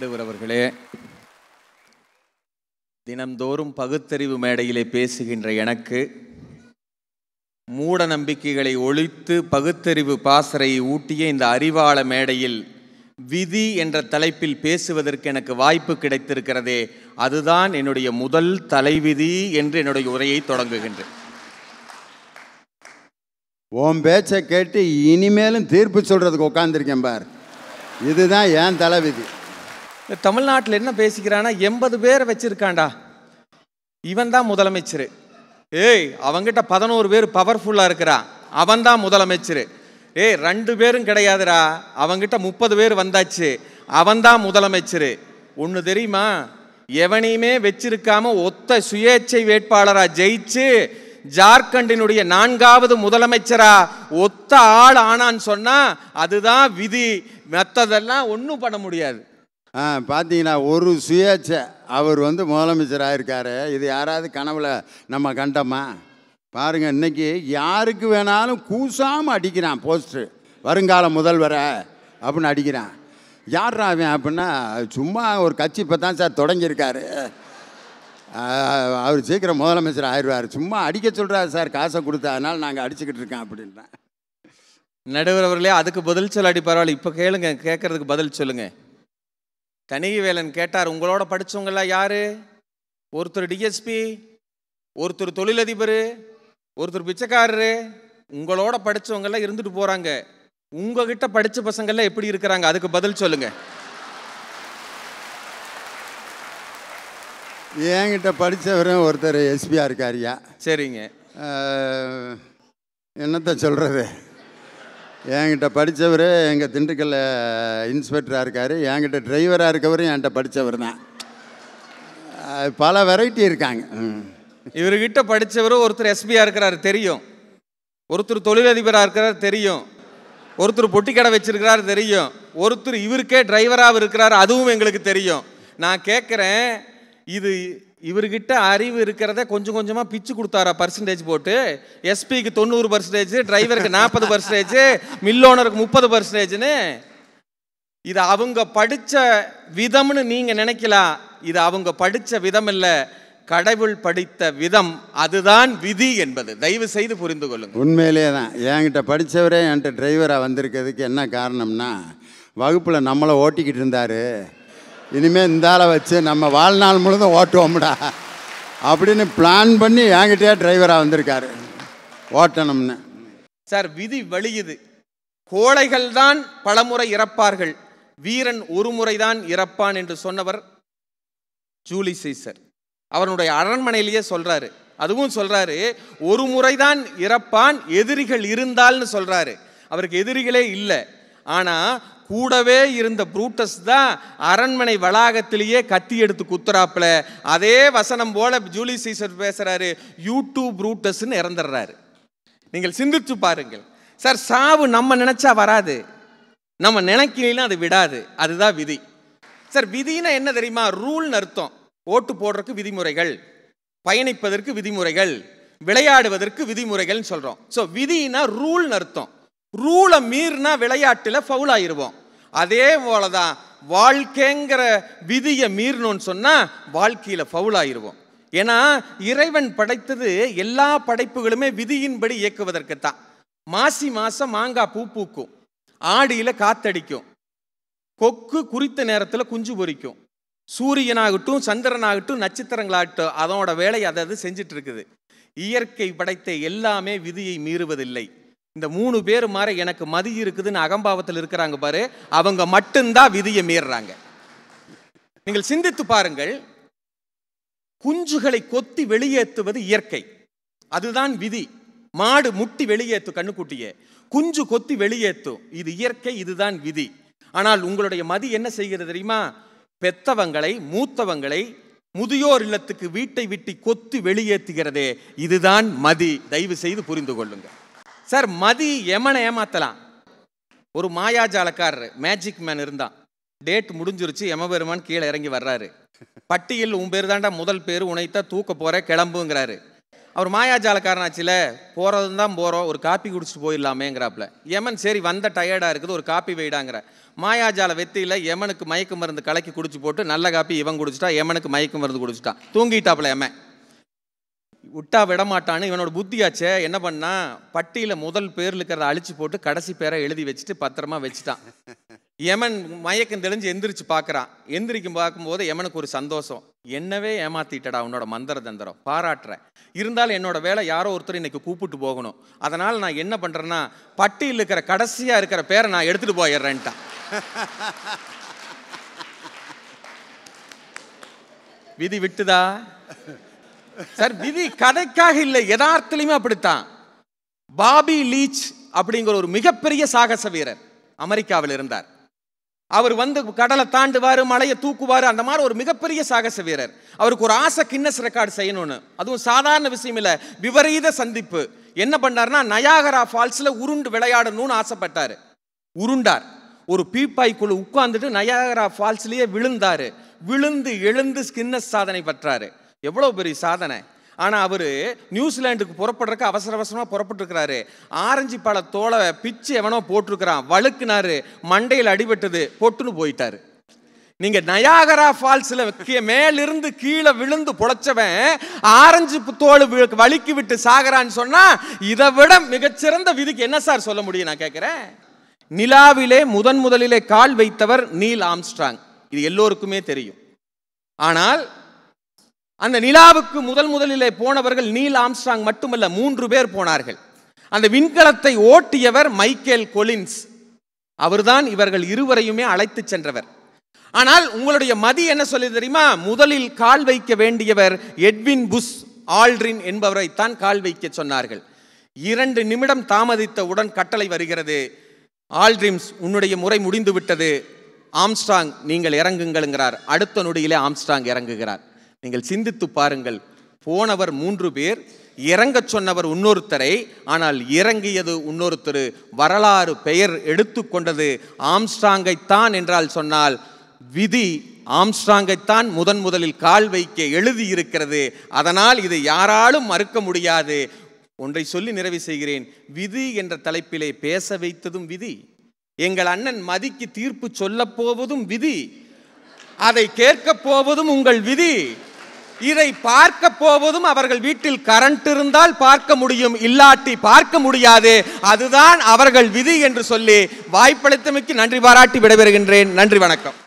நாயுடு உறவர்களே தினந்தோறும் பகுத்தறிவு மேடையிலே பேசுகின்ற எனக்கு மூட நம்பிக்கைகளை ஒழித்து பகுத்தறிவு பாசறையை ஊட்டிய இந்த அறிவாள மேடையில் விதி என்ற தலைப்பில் பேசுவதற்கு எனக்கு வாய்ப்பு கிடைத்திருக்கிறதே அதுதான் என்னுடைய முதல் தலைவிதி என்று என்னுடைய உரையை தொடங்குகின்றேன் ஓம் பேச்சை கேட்டு இனிமேலும் தீர்ப்பு சொல்றதுக்கு உட்காந்துருக்கேன் பார் இதுதான் ஏன் தலைவிதி தமிழ்நாட்டில் என்ன பேசிக்கிறான்னா எண்பது பேர் வச்சுருக்காண்டா இவன் தான் முதலமைச்சர் ஏய் அவங்கிட்ட பதினோரு பேர் பவர்ஃபுல்லாக இருக்கிறான் அவன் தான் முதலமைச்சர் ஏய் ரெண்டு பேரும் கிடையாதுடா அவங்கிட்ட முப்பது பேர் வந்தாச்சு அவன் தான் முதலமைச்சர் ஒன்று தெரியுமா எவனையுமே வச்சிருக்காம ஒத்த சுயேட்சை வேட்பாளராக ஜெயிச்சு ஜார்க்கண்டினுடைய நான்காவது முதலமைச்சரா ஒத்த ஆள் ஆனான்னு சொன்னா அதுதான் விதி மற்றதெல்லாம் ஒன்றும் பண்ண முடியாது ஆ பார்த்தீங்கன்னா ஒரு சுயேட்சை அவர் வந்து முதலமைச்சராக இருக்கார் இது யாராவது கனவில் நம்ம கண்டோமா பாருங்கள் இன்றைக்கி யாருக்கு வேணாலும் கூசாமல் அடிக்கிறான் போஸ்ட்ரு வருங்கால முதல்வரை அப்படின்னு அடிக்கிறான் யார் அவன் அப்படின்னா சும்மா ஒரு கட்சி இப்போ தான் சார் தொடங்கியிருக்காரு அவர் சீக்கிரம் முதலமைச்சர் ஆயிடுவார் சும்மா அடிக்க சொல்கிறார் சார் காசை கொடுத்தா அதனால் நாங்கள் அடிச்சுக்கிட்டு இருக்கோம் அப்படின்றான் நடுவர் அவர்களே அதுக்கு பதில் சொல்ல அடி பரவாயில்ல இப்போ கேளுங்க கேட்கறதுக்கு பதில் சொல்லுங்கள் வேலன் கேட்டார் உங்களோட படித்தவங்களாம் யார் ஒருத்தர் டிஎஸ்பி ஒருத்தர் தொழிலதிபர் ஒருத்தர் பிச்சைக்காரரு உங்களோட படித்தவங்கள்லாம் இருந்துட்டு போகிறாங்க உங்ககிட்ட படித்த பசங்கள்லாம் எப்படி இருக்கிறாங்க அதுக்கு பதில் சொல்லுங்கள் என்கிட்ட படித்தவரும் ஒருத்தர் எஸ்பியாக இருக்காருயா சரிங்க என்னத்தை சொல்கிறது என்கிட்ட படித்தவர் எங்கள் திண்டுக்கல்ல இன்ஸ்பெக்டராக இருக்கார் என்கிட்ட டிரைவராக இருக்கவரும் என்கிட்ட படித்தவர் தான் பல வெரைட்டி இருக்காங்க இவர்கிட்ட படித்தவரும் ஒருத்தர் எஸ்பியாக இருக்கிறார் தெரியும் ஒருத்தர் தொழிலதிபராக இருக்கிறார் தெரியும் ஒருத்தர் பொட்டி கடை வச்சிருக்கிறாரு தெரியும் ஒருத்தர் இவருக்கே டிரைவராக இருக்கிறார் அதுவும் எங்களுக்கு தெரியும் நான் கேட்குறேன் இது இவர்கிட்ட அறிவு இருக்கிறத கொஞ்சம் கொஞ்சமாக பிச்சு கொடுத்தாரா பர்சன்டேஜ் போட்டு எஸ்பிக்கு தொண்ணூறு பர்சன்டேஜ் டிரைவருக்கு நாற்பது பர்சன்டேஜ் மில்லோனருக்கு முப்பது பர்சன்டேஜ்னு இது அவங்க படித்த விதம்னு நீங்கள் நினைக்கலாம் இது அவங்க படித்த விதம் இல்லை கடவுள் படித்த விதம் அதுதான் விதி என்பது தயவு செய்து புரிந்து கொள்ளுங்க உண்மையிலே தான் என்கிட்ட படித்தவரே என்கிட்ட டிரைவராக வந்திருக்கிறதுக்கு என்ன காரணம்னா வகுப்பில் நம்மளை ஓட்டிக்கிட்டு இருந்தார் இனிமேல் இந்த ஆளை வச்சு நம்ம வாழ்நாள் முழுதும் ஓட்டுவோம்டா அப்படின்னு பிளான் பண்ணி என்கிட்டயே டிரைவராக வந்திருக்காரு ஓட்டணும்னு சார் விதி வழியுது கோழைகள் தான் பலமுறை இறப்பார்கள் வீரன் ஒரு தான் இறப்பான் என்று சொன்னவர் ஜூலி சீசர் அவனுடைய அரண்மனையிலேயே சொல்றாரு அதுவும் சொல்றாரு ஒரு முறைதான் இறப்பான் எதிரிகள் இருந்தால்னு சொல்றாரு அவருக்கு எதிரிகளே இல்லை ஆனால் கூடவே இருந்த புரூட்டஸ் தான் அரண்மனை வளாகத்திலேயே கத்தி எடுத்து குத்துறாப்புல அதே வசனம் போல ஜூலி சீசர் யூ யூடியூப் புரூட்டஸ்ன்னு இறந்துடுறாரு நீங்கள் சிந்திச்சு பாருங்கள் சார் சாவு நம்ம நினச்சா வராது நம்ம நினைக்கலாம் அது விடாது அதுதான் விதி சார் விதினா என்ன தெரியுமா ரூல்னு அர்த்தம் ஓட்டு போடுறதுக்கு விதிமுறைகள் பயணிப்பதற்கு விதிமுறைகள் விளையாடுவதற்கு விதிமுறைகள்னு சொல்கிறோம் ஸோ விதினா ரூல்னு அர்த்தம் ரூலை மீறினா விளையாட்டில் ஃபவுல் ஆயிடுவோம் அதே போல தான் வாழ்க்கைங்கிற விதியை மீறணும்னு சொன்னால் வாழ்க்கையில் ஃபவுல் ஆயிடுவோம் ஏன்னா இறைவன் படைத்தது எல்லா படைப்புகளுமே விதியின்படி இயக்குவதற்கு தான் மாசி மாதம் மாங்காய் பூ பூக்கும் ஆடியில் காத்தடிக்கும் கொக்கு குறித்த நேரத்தில் குஞ்சு பொறிக்கும் சூரியனாகட்டும் சந்திரனாகட்டும் நட்சத்திரங்களாகட்டும் அதனோட வேலை அதை அது செஞ்சிட்டு இருக்குது இயற்கை படைத்த எல்லாமே விதியை மீறுவதில்லை இந்த மூணு பேர் மாதிரி எனக்கு மதி இருக்குதுன்னு அகம்பாவத்தில் இருக்கிறாங்க பாரு அவங்க மட்டும்தான் விதியை மீறுறாங்க நீங்கள் சிந்தித்து பாருங்கள் குஞ்சுகளை கொத்தி வெளியேற்றுவது இயற்கை அதுதான் விதி மாடு முட்டி வெளியேற்று கண்ணுக்குட்டியே குஞ்சு கொத்தி வெளியேற்றும் இது இயற்கை இதுதான் விதி ஆனால் உங்களுடைய மதி என்ன செய்கிறது தெரியுமா பெத்தவங்களை மூத்தவங்களை முதியோர் இல்லத்துக்கு வீட்டை விட்டு கொத்தி வெளியேற்றுகிறதே இதுதான் மதி தயவு செய்து புரிந்து கொள்ளுங்கள் சார் மதி எமனை ஏமாத்தலாம் ஒரு மாயாஜாலக்காரர் மேஜிக் மேன் இருந்தான் டேட் முடிஞ்சிருச்சு எமபெருமான் கீழே இறங்கி வர்றாரு பட்டியல் உன் பேர் தாண்டா முதல் பேர் உனைத்தா தூக்க போற கிளம்புங்கிறாரு அவர் மாயாஜாலக்காரனாச்சுல போகிறது தான் போகிறோம் ஒரு காப்பி குடிச்சிட்டு போயிடலாமேங்கிறாப்புல யமன் சரி வந்த டயர்டாக இருக்குது ஒரு காப்பி வெயிடாங்கிற மாயாஜால வெத்தியில் யமனுக்கு மயக்க மருந்து கலக்கி குடிச்சு போட்டு நல்ல காப்பி இவன் குடிச்சிட்டா யமனுக்கு மயக்க மருந்து குடிச்சிட்டான் தூங்கிட்டாப்புல எமன் விட்டா விடமாட்டான்னு இவனோட புத்தியாச்சே என்ன பண்ணா பட்டியில் முதல் பேரில் இருக்கிறத அழிச்சு போட்டு கடைசி பேரை எழுதி வச்சுட்டு பத்திரமா வச்சுட்டான் யமன் மயக்கம் தெளிஞ்சு எந்திரிச்சு பார்க்குறான் எந்திரிக்கும் பார்க்கும்போது யமனுக்கு ஒரு சந்தோஷம் என்னவே ஏமாத்திட்டடா உன்னோட மந்திர தந்திரம் பாராட்டுறேன் இருந்தாலும் என்னோட வேலை யாரோ ஒருத்தர் இன்னைக்கு கூப்பிட்டு போகணும் அதனால் நான் என்ன பண்ணுறேன்னா பட்டியில் இருக்கிற கடைசியாக இருக்கிற பேரை நான் எடுத்துகிட்டு போயிடுறேன்ட்டான் விதி விட்டுதா சார் விதி கதைக்காக இல்லை யதார்த்தலையுமே அப்படித்தான் பாபி லீச் அப்படிங்கிற ஒரு மிகப்பெரிய சாகச வீரர் அமெரிக்காவில் இருந்தார் அவர் வந்து கடலை தாண்டுவார் மலையை தூக்குவார் அந்த மாதிரி ஒரு மிகப்பெரிய சாகச வீரர் அவருக்கு ஒரு ஆசை கின்னஸ் ரெக்கார்டு செய்யணும்னு அதுவும் சாதாரண விஷயம் இல்லை விபரீத சந்திப்பு என்ன பண்ணார்னா நயாகரா ஃபால்ஸில் உருண்டு விளையாடணும்னு ஆசைப்பட்டார் உருண்டார் ஒரு பீப்பாய்க்குள்ளே உட்கார்ந்துட்டு நயாகரா ஃபால்ஸ்லேயே விழுந்தார் விழுந்து எழுந்து கின்னஸ் சாதனை பற்றாரு எவ்வளோ பெரிய சாதனை ஆனால் அவர் நியூசிலாண்டுக்கு புறப்படுறக்கு அவசர அவசரமாக புறப்பட்டுருக்கிறாரு ஆரஞ்சு பழ தோலை பிச்சு எவனோ போட்டிருக்கிறான் வழுக்குனாரு மண்டையில் அடிபட்டது பொட்டுன்னு போயிட்டார் நீங்கள் நயாகரா ஃபால்ஸில் மேலிருந்து கீழே விழுந்து பொழைச்சவன் ஆரஞ்சு தோல் வழுக்கி விட்டு சாகிறான்னு சொன்னால் இதை விட மிகச்சிறந்த விதிக்கு என்ன சார் சொல்ல முடியும் நான் கேட்குறேன் நிலாவிலே முதன் முதலிலே கால் வைத்தவர் நீல் ஆம்ஸ்ட்ராங் இது எல்லோருக்குமே தெரியும் ஆனால் அந்த நிலாவுக்கு முதல் முதலிலே போனவர்கள் நீல் ஆம்ஸ்ட்ராங் மட்டுமல்ல மூன்று பேர் போனார்கள் அந்த விண்கலத்தை ஓட்டியவர் மைக்கேல் கொலின்ஸ் அவர்தான் இவர்கள் இருவரையுமே அழைத்து சென்றவர் ஆனால் உங்களுடைய மதி என்ன சொல்லி தெரியுமா முதலில் கால் வைக்க வேண்டியவர் எட்வின் புஷ் ஆல்ட்ரின் என்பவரைத்தான் கால் வைக்க சொன்னார்கள் இரண்டு நிமிடம் தாமதித்த உடன் கட்டளை வருகிறது ஆல்ட்ரிம்ஸ் உன்னுடைய முறை முடிந்து விட்டது ஆம்ஸ்டாங் நீங்கள் இறங்குங்கள்ங்கிறார் அடுத்த நொடியிலே ஆம்ஸ்டாங் இறங்குகிறார் நீங்கள் சிந்தித்து பாருங்கள் போனவர் மூன்று பேர் இறங்க சொன்னவர் இன்னொருத்தரை ஆனால் இறங்கியது இன்னொருத்தர் வரலாறு பெயர் எடுத்துக்கொண்டது ஆம்ஸ்டாங்கைத்தான் என்றால் சொன்னால் விதி ஆம்ஸ்ட்ராங்கைத்தான் முதன் முதலில் கால் வைக்க எழுதியிருக்கிறது அதனால் இது யாராலும் மறுக்க முடியாது ஒன்றை சொல்லி நிறைவு செய்கிறேன் விதி என்ற தலைப்பிலே பேச வைத்ததும் விதி எங்கள் அண்ணன் மதிக்கு தீர்ப்பு சொல்லப் போவதும் விதி அதை கேட்கப் போவதும் உங்கள் விதி இதை பார்க்க போவதும் அவர்கள் வீட்டில் கரண்ட் இருந்தால் பார்க்க முடியும் இல்லாட்டி பார்க்க முடியாது அதுதான் அவர்கள் விதி என்று சொல்லி வாய்ப்பளித்தமைக்கு நன்றி பாராட்டி விடைபெறுகின்றேன் நன்றி வணக்கம்